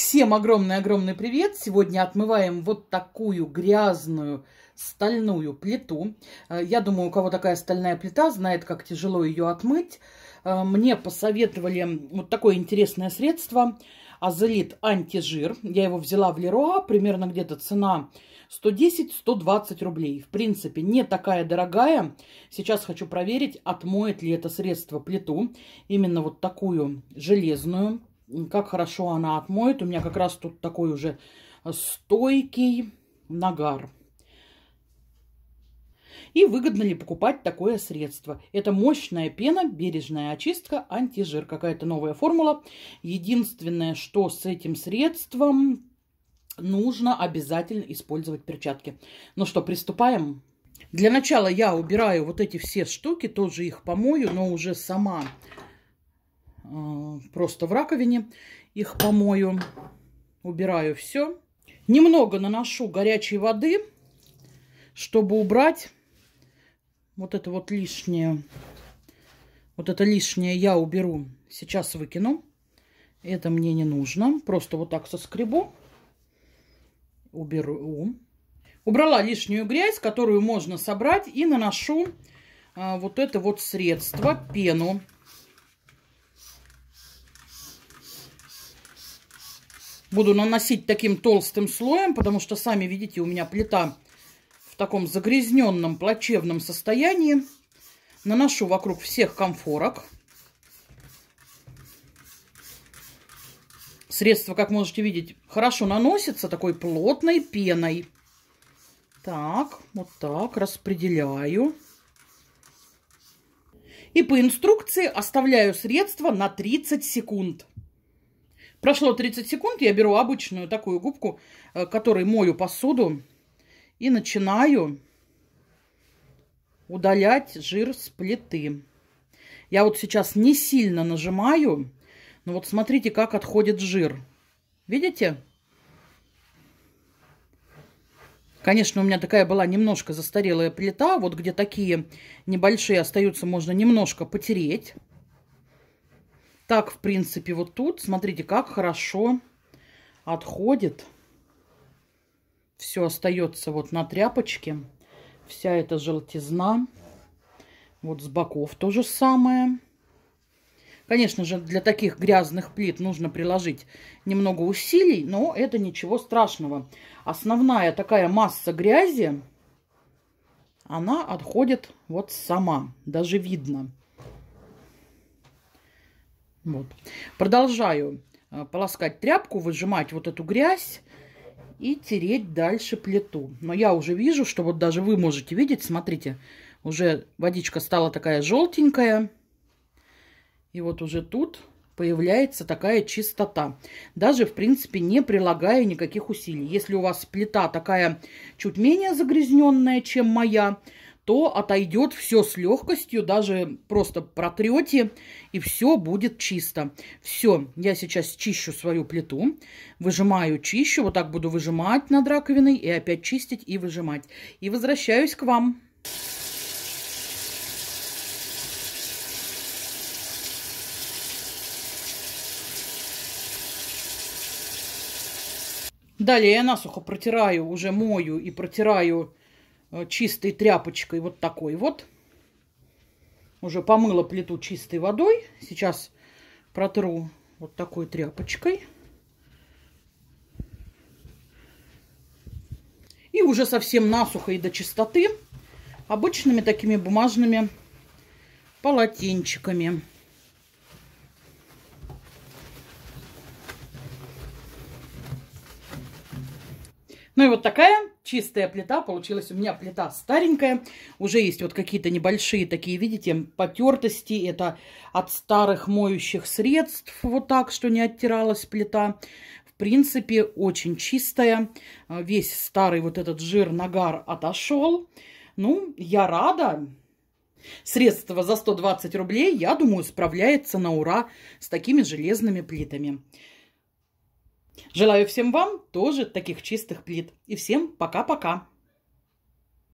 Всем огромный-огромный привет! Сегодня отмываем вот такую грязную стальную плиту. Э, я думаю, у кого такая стальная плита, знает, как тяжело ее отмыть. Э, мне посоветовали вот такое интересное средство Азолит антижир. Я его взяла в Леруа, примерно где-то цена 110-120 рублей. В принципе, не такая дорогая. Сейчас хочу проверить, отмоет ли это средство плиту. Именно вот такую железную как хорошо она отмоет. У меня как раз тут такой уже стойкий нагар. И выгодно ли покупать такое средство? Это мощная пена, бережная очистка, антижир. Какая-то новая формула. Единственное, что с этим средством нужно обязательно использовать перчатки. Ну что, приступаем? Для начала я убираю вот эти все штуки, тоже их помою, но уже сама Э, просто в раковине их помою. Убираю все. Немного наношу горячей воды, чтобы убрать вот это вот лишнее. Вот это лишнее я уберу. Сейчас выкину. Это мне не нужно. Просто вот так соскребу. Уберу. Убрала лишнюю грязь, которую можно собрать. И наношу а, вот это вот средство, пену. Буду наносить таким толстым слоем, потому что, сами видите, у меня плита в таком загрязненном, плачевном состоянии. Наношу вокруг всех комфорок. Средство, как можете видеть, хорошо наносится такой плотной пеной. Так, вот так распределяю. И по инструкции оставляю средство на 30 секунд. Прошло 30 секунд, я беру обычную такую губку, э, которой мою посуду, и начинаю удалять жир с плиты. Я вот сейчас не сильно нажимаю, но вот смотрите, как отходит жир. Видите? Конечно, у меня такая была немножко застарелая плита. Вот где такие небольшие остаются, можно немножко потереть. Так, в принципе, вот тут, смотрите, как хорошо отходит. Все остается вот на тряпочке. Вся эта желтизна. Вот с боков то же самое. Конечно же, для таких грязных плит нужно приложить немного усилий, но это ничего страшного. Основная такая масса грязи, она отходит вот сама, даже видно. Вот. Продолжаю э, полоскать тряпку, выжимать вот эту грязь и тереть дальше плиту. Но я уже вижу, что вот даже вы можете видеть, смотрите, уже водичка стала такая желтенькая. И вот уже тут появляется такая чистота. Даже, в принципе, не прилагая никаких усилий. Если у вас плита такая чуть менее загрязненная, чем моя, то отойдет все с легкостью, даже просто протрете, и все будет чисто. Все, я сейчас чищу свою плиту, выжимаю, чищу, вот так буду выжимать над раковиной, и опять чистить и выжимать. И возвращаюсь к вам. Далее я насухо протираю, уже мою и протираю Э, чистой тряпочкой вот такой вот. Уже помыла плиту чистой водой. Сейчас протру вот такой тряпочкой. И уже совсем насухо и до чистоты обычными такими бумажными полотенчиками. Ну и вот такая чистая плита получилась. У меня плита старенькая. Уже есть вот какие-то небольшие такие, видите, потертости. Это от старых моющих средств. Вот так, что не оттиралась плита. В принципе, очень чистая. Весь старый вот этот жир, нагар отошел. Ну, я рада. Средство за 120 рублей, я думаю, справляется на ура с такими железными плитами. Желаю всем вам тоже таких чистых плит. И всем пока-пока.